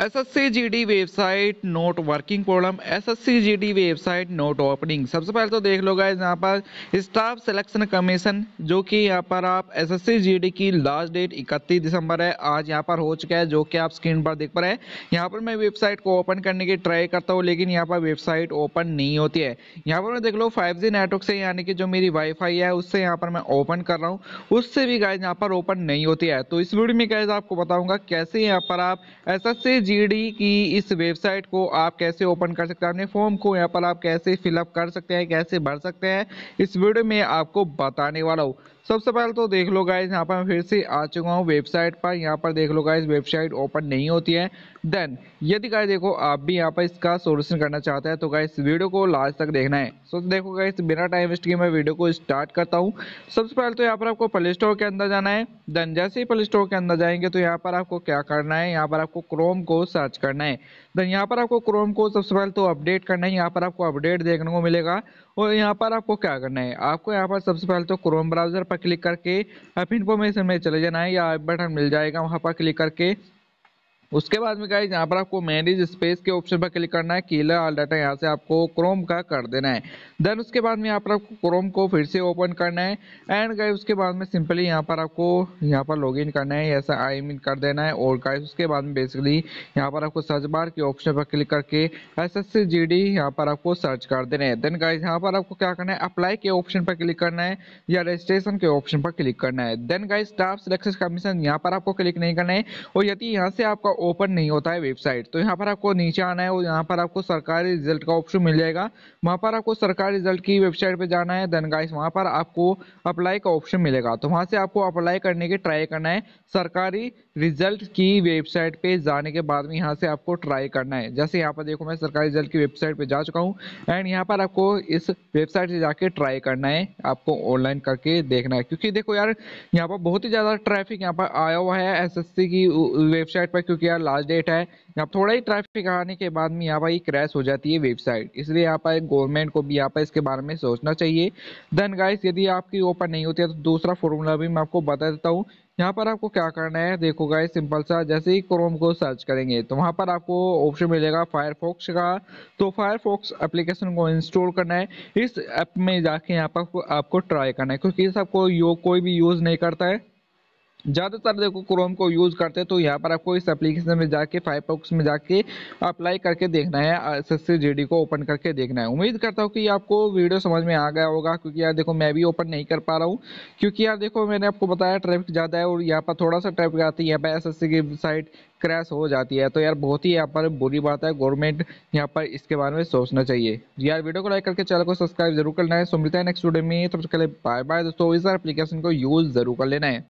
SSC GD website not working problem SSC GD website not opening सबसे पहले तो देख लो गाइज यहाँ पर स्टाफ सिलेक्शन कमीशन जो कि यहाँ पर आप एसएससी जीडी की लास्ट डेट 31 दिसंबर है आज यहाँ पर हो चुका है जो कि आप स्क्रीन पर देख पा रहे हैं यहाँ पर मैं वेबसाइट को ओपन करने की ट्राई करता हूँ लेकिन यहाँ पर वेबसाइट ओपन नहीं होती है यहाँ पर मैं देख लो फाइव नेटवर्क से यानी कि जो मेरी वाईफाई है उससे यहाँ पर मैं ओपन कर रहा हूँ उससे भी गाइज यहाँ पर ओपन नहीं होती है तो इस वीडियो में गाइज आपको बताऊंगा कैसे यहाँ पर आप एस एनजीडी की इस वेबसाइट को आप कैसे ओपन कर सकते हैं अपने फॉर्म को यहाँ पर आप कैसे फिलअप कर सकते हैं कैसे भर सकते हैं इस वीडियो में आपको बताने वाला हूँ सबसे पहले तो देख लो गाइज यहाँ पर मैं फिर से आ चुका हूँ वेबसाइट पर यहाँ पर देख लो गाइज वेबसाइट ओपन नहीं होती है देन यदि गाय देखो आप भी यहाँ पर इसका सोल्यूशन करना चाहते हैं तो गाइज वीडियो को लास्ट तक देखना है सो तो देखो गाइज बिना टाइम वेस्ट किए मैं वीडियो को स्टार्ट करता हूँ सबसे पहले तो यहाँ पर आपको प्ले स्टोर के अंदर जाना है देन जैसे ही प्ले स्टोर के अंदर जाएंगे तो यहाँ पर आपको क्या करना है यहाँ पर आपको क्रोम को सर्च करना है देन यहाँ पर आपको क्रोम को सबसे पहले तो अपडेट करना है यहाँ पर आपको अपडेट देखने को मिलेगा और यहाँ पर आपको क्या करना है आपको यहाँ पर सबसे पहले तो क्रोम ब्राउजर पर क्लिक करके आप इन्फॉर्मेशन में चले जाना है या बटन मिल जाएगा वहाँ पर क्लिक करके उसके बाद में गाइज यहाँ पर आपको मैनेज स्पेस के ऑप्शन पर क्लिक करना है कीलर ऑल डाटा यहाँ से आपको क्रोम का कर देना है देन उसके बाद में यहाँ पर आपको क्रोम को फिर से ओपन करना है एंड गाइज उसके बाद में सिंपली यहाँ पर आपको यहाँ पर लॉग इन करना है ऐसा आई मीन कर देना है और गाइज उसके बाद में बेसिकली यहाँ पर आपको सर्च बार के ऑप्शन पर क्लिक करके एस एस जी डी यहाँ पर आपको सर्च कर देना है देन गाइज यहाँ पर आपको क्या करना है अप्लाई के ऑप्शन पर क्लिक करना है या रजिस्ट्रेशन के ऑप्शन पर क्लिक करना है then guys staff selection commission यहाँ पर आपको क्लिक नहीं करना है और यदि यहाँ से आपका ओपन नहीं होता है वेबसाइट तो यहाँ पर आपको नीचे आना है और यहाँ पर आपको सरकारी रिजल्ट का ऑप्शन मिल जाएगा वहाँ पर आपको सरकारी रिजल्ट की वेबसाइट पर जाना है देन गाइस वहाँ पर आपको अप्लाई का ऑप्शन मिलेगा तो वहाँ से आपको अप्लाई करने की ट्राई करना है सरकारी रिजल्ट की वेबसाइट पर जाने के बाद में यहाँ से आपको ट्राई करना है जैसे यहाँ पर देखो मैं सरकारी रिजल्ट की वेबसाइट पर जा चुका हूँ एंड यहाँ पर आपको इस वेबसाइट से जाके ट्राई करना है आपको ऑनलाइन करके देखना है क्योंकि देखो यार यहाँ पर बहुत ही ज़्यादा ट्रैफिक यहाँ पर आया हुआ है एस की वेबसाइट पर क्योंकि यार लास्ट डेट है यहाँ थोड़ा ही ट्रैफिक आने के बाद में यहाँ पर क्रैश हो जाती है वेबसाइट इसलिए यहाँ पर गवर्नमेंट को भी यहाँ पर इसके बारे में सोचना चाहिए देन गाइस यदि आपकी ओपन नहीं होती है तो दूसरा फॉर्मूला भी मैं आपको बता देता हूँ यहाँ पर आपको क्या करना है देखो गाइस सिंपल सा जैसे ही क्रोम को सर्च करेंगे तो वहाँ पर आपको ऑप्शन मिलेगा फायरफॉक्स का तो फायरफॉक्स एप्लीकेशन को इंस्टॉल करना है इस ऐप में जाके यहाँ पर आपको ट्राई करना है क्योंकि इस आपको यो कोई भी यूज़ नहीं करता है ज़्यादातर देखो क्रोम को यूज़ करते हैं तो यहाँ पर आपको इस एप्लीकेशन में जाके फाइव पॉक्स में जाके अप्लाई करके देखना है एस एस सी को ओपन करके देखना है उम्मीद करता हूँ कि आपको वीडियो समझ में आ गया होगा क्योंकि यार देखो मैं भी ओपन नहीं कर पा रहा हूँ क्योंकि यार देखो मैंने आपको बताया ट्रैफिक ज़्यादा है और यहाँ पर थोड़ा सा ट्रैफिक आती है यहाँ पर एस की साइट क्रैश हो जाती है तो यार बहुत ही यहाँ पर बुरी बात है गवर्नमेंट यहाँ पर इसके बारे में सोचना चाहिए यार वीडियो को लाइक करके चैनल को सब्सक्राइब जरूर करना है सो मिलता है नेक्स्ट वीडियो में तब तक बाय बाय दोस्तों इस एप्लीकेशन को यूज़ जरूर कर लेना है